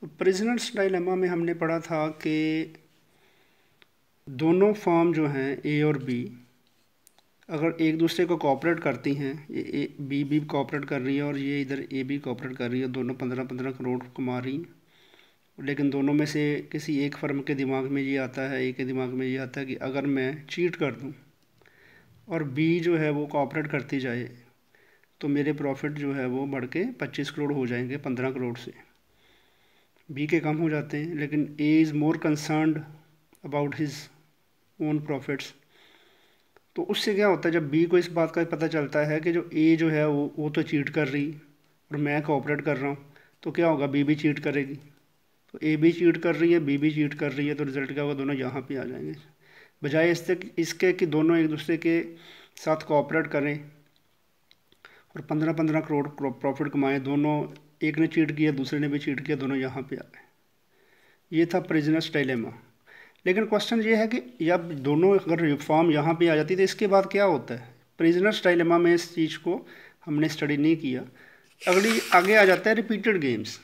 तो prisoners dilemma में हमने पढ़ा था कि दोनों फॉर्म जो हैं ए और बी अगर एक दूसरे को कॉपरेट करती हैं ये ए बी बी कॉपरेट कर रही है और ये इधर ए बी कॉपरेट कर रही है दोनों पंद्रह पंद्रह करोड़ कमा रही लेकिन दोनों में से किसी एक फर्म के दिमाग में ये आता है ए के दिमाग में ये आता है कि अगर मैं चीट कर दूं और बी जो है वो कॉपरेट करती जाए तो मेरे प्रॉफिट जो है वो बढ़ के पच्चीस करोड़ हो जाएंगे पंद्रह करोड़ से बी के कम हो जाते हैं लेकिन A is more concerned about his own profits तो उससे क्या होता है जब बी को इस बात का पता चलता है कि जो ए जो है वो वो तो चीट कर रही और मैं कोऑपरेट कर रहा हूँ तो क्या होगा बी भी चीट करेगी तो ए भी चीट कर रही है बी भी चीट कर रही है तो रिज़ल्ट क्या होगा दोनों यहाँ पे आ जाएंगे बजाय इससे इसके कि दोनों एक दूसरे के साथ कोऑपरेट करें और पंद्रह पंद्रह करोड़ प्रॉफिट कमाएं दोनों एक ने चीट किया दूसरे ने भी चीट किया दोनों यहाँ पे आ गए ये था प्रिजनर्स डायलेमा लेकिन क्वेश्चन ये है कि जब दोनों अगर फॉर्म यहाँ पे आ जाती तो इसके बाद क्या होता है प्रिजनर्स डायलेमा में इस चीज़ को हमने स्टडी नहीं किया अगली आगे आ जाता है रिपीटेड गेम्स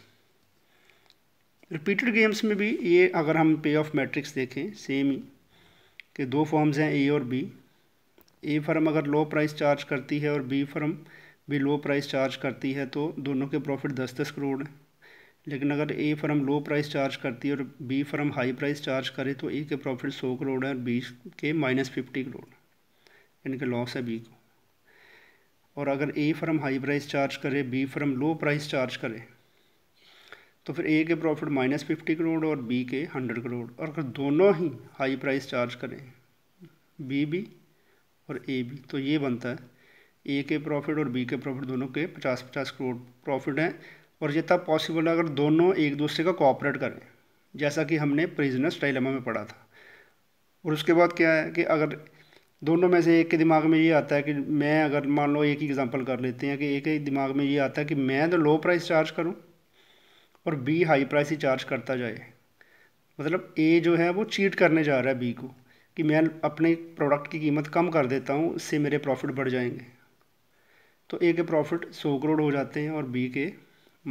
रिपीटेड गेम्स में भी ये अगर हम पे ऑफ मैट्रिक्स देखें सेम ही कि दो फॉर्म्स हैं ए और बी ए फर्म अगर लो प्राइस चार्ज करती है और बी फर्म भी लो प्राइस चार्ज करती है तो दोनों के प्रॉफिट दस दस करोड़ हैं लेकिन अगर A firm low price charge करती है और B firm high price charge करे तो ए के प्रॉफिट सौ करोड़ है और बी के माइनस फिफ्टी करोड़ इनके लॉस है बी को और अगर A firm high price charge करे B firm low price charge करे तो फिर ए के प्रॉफिट माइनस फिफ्टी करोड़ और बी के हंड्रेड करोड़ और अगर दोनों ही हाई प्राइस चार्ज करें बी बी और ए बी तो ये बनता है ए के प्रॉफिट और बी के प्रॉफिट दोनों के पचास पचास करोड़ प्रॉफिट हैं और ये तब पॉसिबल है अगर दोनों एक दूसरे का कोऑपरेट करें जैसा कि हमने प्रिजनस टाइलमा में पढ़ा था और उसके बाद क्या है कि अगर दोनों में से एक के दिमाग में ये आता है कि मैं अगर मान लो एक ही एग्ज़ाम्पल कर लेते हैं कि एक ही दिमाग में ये आता है कि मैं तो लो प्राइस चार्ज करूँ और बी हाई प्राइस ही चार्ज करता जाए मतलब ए जो है वो चीट करने जा रहा है बी को कि मैं अपने प्रोडक्ट की कीमत कम कर देता हूँ इससे मेरे प्रॉफिट बढ़ जाएंगे तो ए के प्रॉफिट सौ करोड़ हो जाते हैं और बी के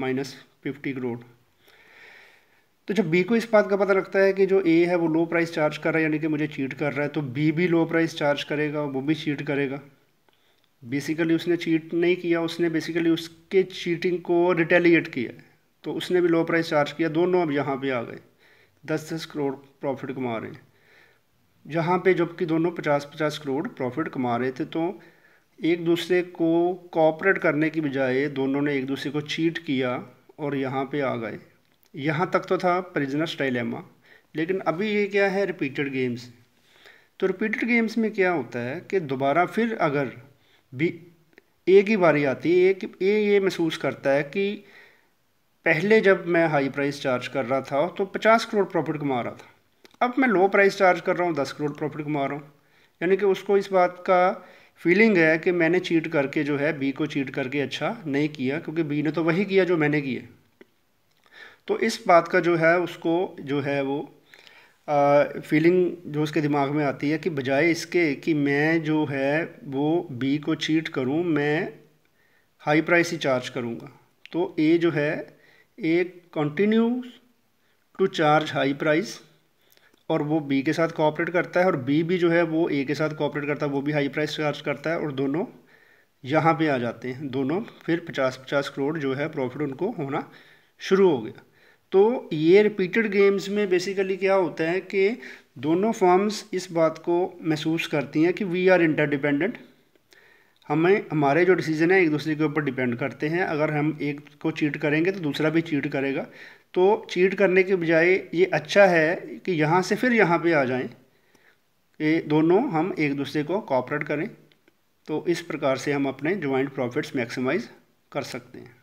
माइनस फिफ्टी करोड़ तो जब बी को इस बात का पता लगता है कि जो ए है वो लो प्राइस चार्ज कर रहा है यानी कि मुझे चीट कर रहा है तो बी भी लो प्राइस चार्ज करेगा वो भी चीट करेगा बेसिकली उसने चीट नहीं किया उसने बेसिकली उसके चीटिंग को रिटेलिएट किया तो उसने भी लो प्राइस चार्ज किया दोनों अब यहाँ पे आ गए दस दस करोड़ प्रॉफिट कमा रहे हैं जहाँ पर जबकि दोनों पचास पचास करोड़ प्रॉफिट कमा रहे थे तो एक दूसरे को कॉपरेट करने की बजाय दोनों ने एक दूसरे को चीट किया और यहाँ पे आ गए यहाँ तक तो था प्रिजनर्स डायलेमा लेकिन अभी ये क्या है रिपीटेड गेम्स तो रिपीटेड गेम्स में क्या होता है कि दोबारा फिर अगर भी एक ही बारी आती है एक ये ये महसूस करता है कि पहले जब मैं हाई प्राइस चार्ज कर रहा था तो पचास करोड़ प्रॉफिट कमा रहा था अब मैं लो प्राइस चार्ज कर रहा हूँ दस करोड़ प्रॉफिट कमा रहा हूँ यानी कि उसको इस बात का फीलिंग है कि मैंने चीट करके जो है बी को चीट करके अच्छा नहीं किया क्योंकि बी ने तो वही किया जो मैंने किया तो इस बात का जो है उसको जो है वो फीलिंग जो उसके दिमाग में आती है कि बजाय इसके कि मैं जो है वो बी को चीट करूं मैं हाई प्राइस ही चार्ज करूंगा तो ए जो है A continue to charge high price और वो बी के साथ कॉपरेट करता है और बी भी जो है वो ए के साथ कॉपरेट करता है वो भी हाई प्राइस चार्ज करता है और दोनों यहाँ पे आ जाते हैं दोनों फिर पचास पचास करोड़ जो है प्रॉफिट उनको होना शुरू हो गया तो ये रिपीटेड गेम्स में बेसिकली क्या होता है कि दोनों फॉर्म्स इस बात को महसूस करती हैं कि वी आर इंटरडिपेंडेंट हमें हमारे जो डिसीजन है एक दूसरे के ऊपर डिपेंड करते हैं अगर हम एक को चीट करेंगे तो दूसरा भी चीट करेगा तो चीट करने के बजाय ये अच्छा है कि यहाँ से फिर यहाँ पे आ जाएं ये दोनों हम एक दूसरे को कॉपरेट करें तो इस प्रकार से हम अपने ज्वाइंट प्रॉफिट्स मैक्सिमाइज कर सकते हैं